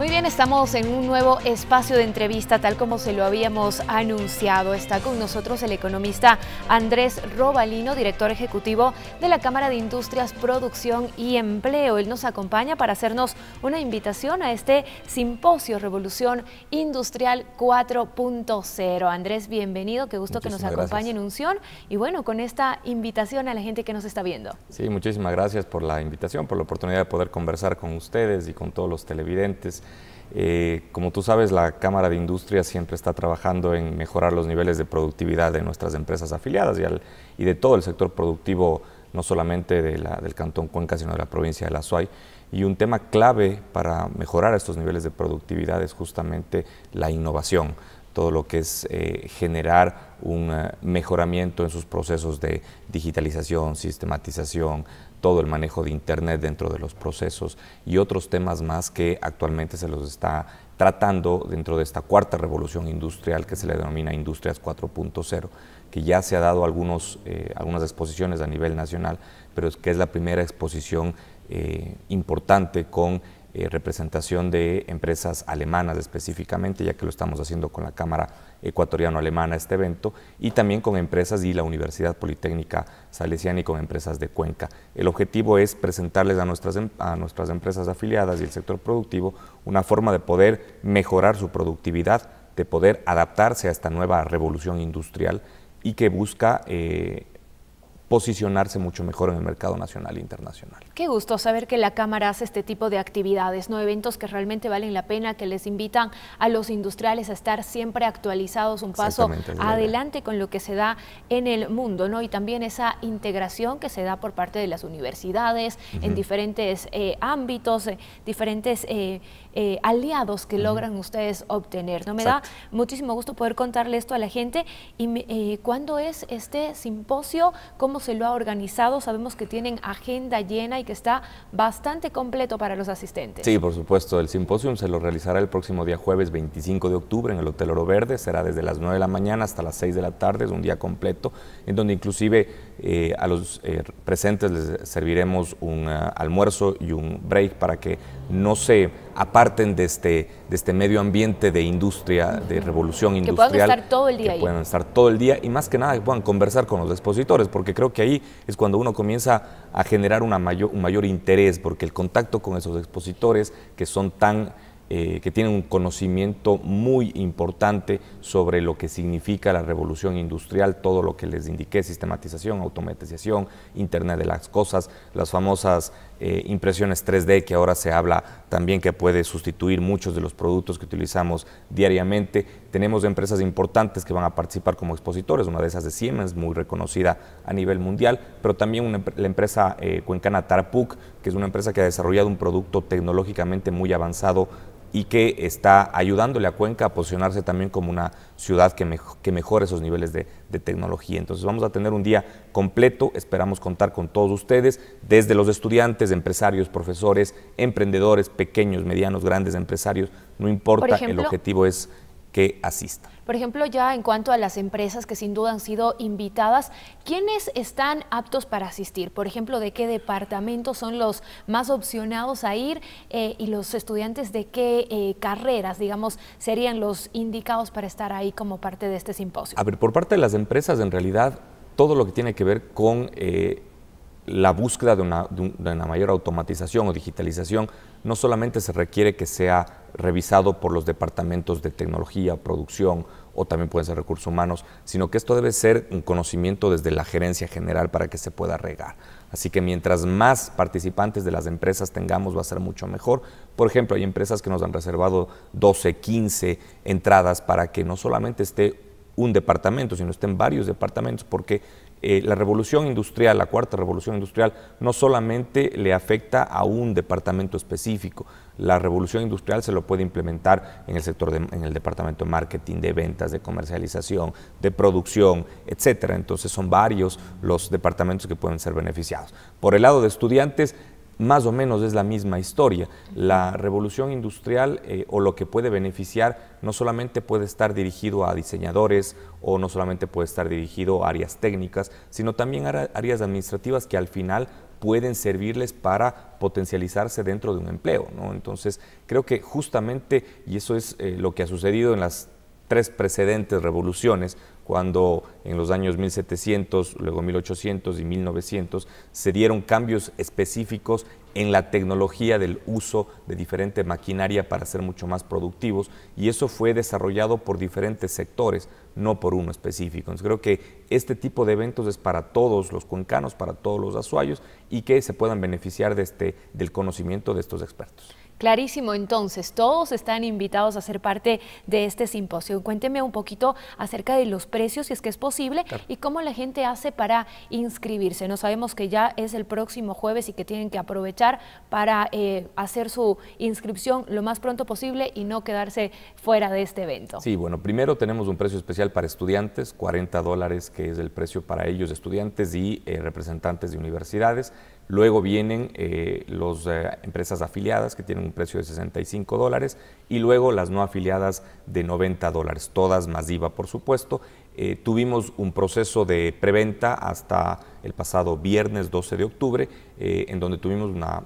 Muy bien, estamos en un nuevo espacio de entrevista, tal como se lo habíamos anunciado. Está con nosotros el economista Andrés Robalino, director ejecutivo de la Cámara de Industrias, Producción y Empleo. Él nos acompaña para hacernos una invitación a este simposio Revolución Industrial 4.0. Andrés, bienvenido, qué gusto que nos acompañe en Unción. Y bueno, con esta invitación a la gente que nos está viendo. Sí, muchísimas gracias por la invitación, por la oportunidad de poder conversar con ustedes y con todos los televidentes eh, como tú sabes, la Cámara de Industria siempre está trabajando en mejorar los niveles de productividad de nuestras empresas afiliadas y, de todo el sector productivo, no solamente del Cantón Cuenca, sino de la provincia de La Y un tema clave para mejorar estos niveles de productividad es justamente la innovación todo lo que es eh, generar un eh, mejoramiento en sus procesos de digitalización, sistematización, todo el manejo de Internet dentro de los procesos y otros temas más que actualmente se los está tratando dentro de esta cuarta revolución industrial que se le denomina Industrias 4.0, que ya se ha dado algunos, eh, algunas exposiciones a nivel nacional, pero es que es la primera exposición importante con eh, representación de empresas alemanas específicamente, ya que lo estamos haciendo con la Cámara Ecuatoriano-Alemana este evento, y también con empresas y la Universidad Politécnica Salesiana y con empresas de Cuenca. El objetivo es presentarles a nuestras, em, a nuestras empresas afiliadas y el sector productivo una forma de poder mejorar su productividad, de poder adaptarse a esta nueva revolución industrial y que busca eh, posicionarse mucho mejor en el mercado nacional e internacional. Qué gusto saber que la Cámara hace este tipo de actividades, ¿no? eventos que realmente valen la pena, que les invitan a los industriales a estar siempre actualizados, un paso adelante con lo que se da en el mundo, ¿no? y también esa integración que se da por parte de las universidades en diferentes eh, ámbitos, eh, diferentes eh, aliados que logran ustedes obtener. ¿no? Me da muchísimo gusto poder contarle esto a la gente. ¿Y cuándo es este simposio? ¿Cómo se lo ha organizado. Sabemos que tienen agenda llena y que está bastante completo para los asistentes. Sí, por supuesto. El simposio se lo realizará el próximo día jueves 25 de octubre en el Hotel Oro Verde. Será desde las 9 de la mañana hasta las 6 de la tarde. Es un día completo en donde inclusive eh, a los eh, presentes les serviremos un eh, almuerzo y un break para que no se aparten de este, de este medio ambiente de industria, de revolución industrial. Que puedan estar todo el día que Puedan estar todo el día y más que nada que puedan conversar con los expositores, porque creo que ahí es cuando uno comienza a generar mayor, un mayor interés, porque el contacto con esos expositores que son tan... Eh, que tienen un conocimiento muy importante sobre lo que significa la revolución industrial, todo lo que les indiqué, sistematización, automatización, Internet de las Cosas, las famosas eh, impresiones 3D, que ahora se habla también que puede sustituir muchos de los productos que utilizamos diariamente. Tenemos empresas importantes que van a participar como expositores, una de esas de Siemens, muy reconocida a nivel mundial, pero también la empresa eh, cuencana Tarpuc, que es una empresa que ha desarrollado un producto tecnológicamente muy avanzado y que está ayudándole a Cuenca a posicionarse también como una ciudad que, mejore esos niveles de, tecnología. Entonces vamos a tener un día completo, esperamos contar con todos ustedes, desde los estudiantes, empresarios, profesores, emprendedores, pequeños, medianos, grandes empresarios, no importa, el objetivo es que asistan. Por ejemplo, ya en cuanto a las empresas que sin duda han sido invitadas, ¿quiénes están aptos para asistir? Por ejemplo, ¿de qué departamentos son los más opcionados a ir eh, y los estudiantes de qué eh, carreras, digamos, serían los indicados para estar ahí como parte de este simposio? A ver, por parte de las empresas, en realidad, todo lo que tiene que ver con... Eh, la búsqueda de una, mayor automatización o digitalización no solamente se requiere que sea revisado por los departamentos de tecnología, producción o también pueden ser recursos humanos, sino que esto debe ser un conocimiento desde la gerencia general para que se pueda regar. Así que mientras más participantes de las empresas tengamos va a ser mucho mejor. Por ejemplo, hay empresas que nos han reservado 12, 15 entradas para que no solamente esté un departamento, sino estén varios departamentos, porque eh, la revolución industrial, la cuarta revolución industrial, no solamente le afecta a un departamento específico, la revolución industrial se lo puede implementar en el sector, en el departamento de marketing, de ventas, de comercialización, de producción, etcétera. Entonces son varios los departamentos que pueden ser beneficiados. Por el lado de estudiantes, más o menos es la misma historia. La revolución industrial eh, o lo que puede beneficiar no solamente puede estar dirigido a diseñadores o no solamente puede estar dirigido a áreas técnicas, sino también a áreas administrativas que al final pueden servirles para potencializarse dentro de un empleo. Entonces, creo que justamente, y eso es eh, lo que ha sucedido en las tres precedentes revoluciones, cuando en los años 1700, luego 1800 y 1900 se dieron cambios específicos en la tecnología del uso de diferente maquinaria para ser mucho más productivos y eso fue desarrollado por diferentes sectores, no por uno específico. Entonces creo que este tipo de eventos es para todos los cuencanos, para todos los azuayos y que se puedan beneficiar este, del conocimiento de estos expertos. Clarísimo, entonces, todos están invitados a ser parte de este simposio. Cuénteme un poquito acerca de los precios, si es que es posible, y cómo la gente hace para inscribirse. No sabemos que ya es el próximo jueves y que tienen que aprovechar para eh, hacer su inscripción lo más pronto posible y no quedarse fuera de este evento. Sí, bueno, primero tenemos un precio especial para estudiantes, 40 dólares, que es el precio para ellos, estudiantes y eh, representantes de universidades. Luego vienen eh, las eh, empresas afiliadas que tienen un precio de 65 dólares y luego las no afiliadas de 90 dólares, todas más IVA por supuesto. Eh, tuvimos un proceso de preventa hasta el pasado viernes 12 de octubre en donde tuvimos una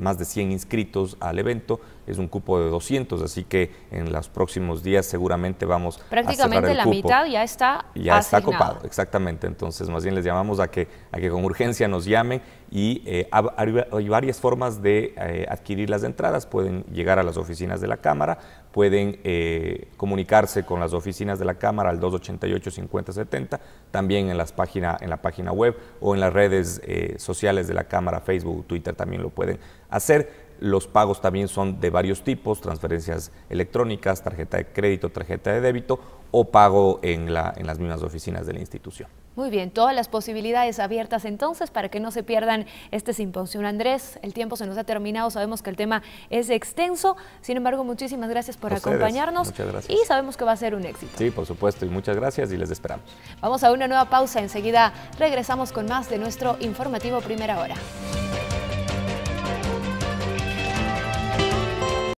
más de 100 inscritos al evento, es un cupo de 200, así que en los próximos días seguramente vamos Prácticamente a la mitad ya está Ya está copado, exactamente. Entonces, más bien les llamamos a que, a que con urgencia nos llamen y eh, hay varias formas de eh, adquirir las entradas. Pueden llegar a las oficinas de la Cámara pueden eh, comunicarse con las oficinas de la Cámara al 288-5070, también en, las página, en la página web o en las redes eh, sociales de la Cámara, Facebook, Twitter, también lo pueden hacer. Los pagos también son de varios tipos, transferencias electrónicas, tarjeta de crédito, tarjeta de débito o pago en, las mismas oficinas de la institución. Muy bien, todas las posibilidades abiertas entonces para que no se pierdan este simposio. Andrés, el tiempo se nos ha terminado, sabemos que el tema es extenso, sin embargo, muchísimas gracias por acompañarnos y sabemos que va a ser un éxito. Sí, por supuesto, y muchas gracias y les esperamos. Vamos a una nueva pausa, enseguida regresamos con más de nuestro informativo Primera Hora.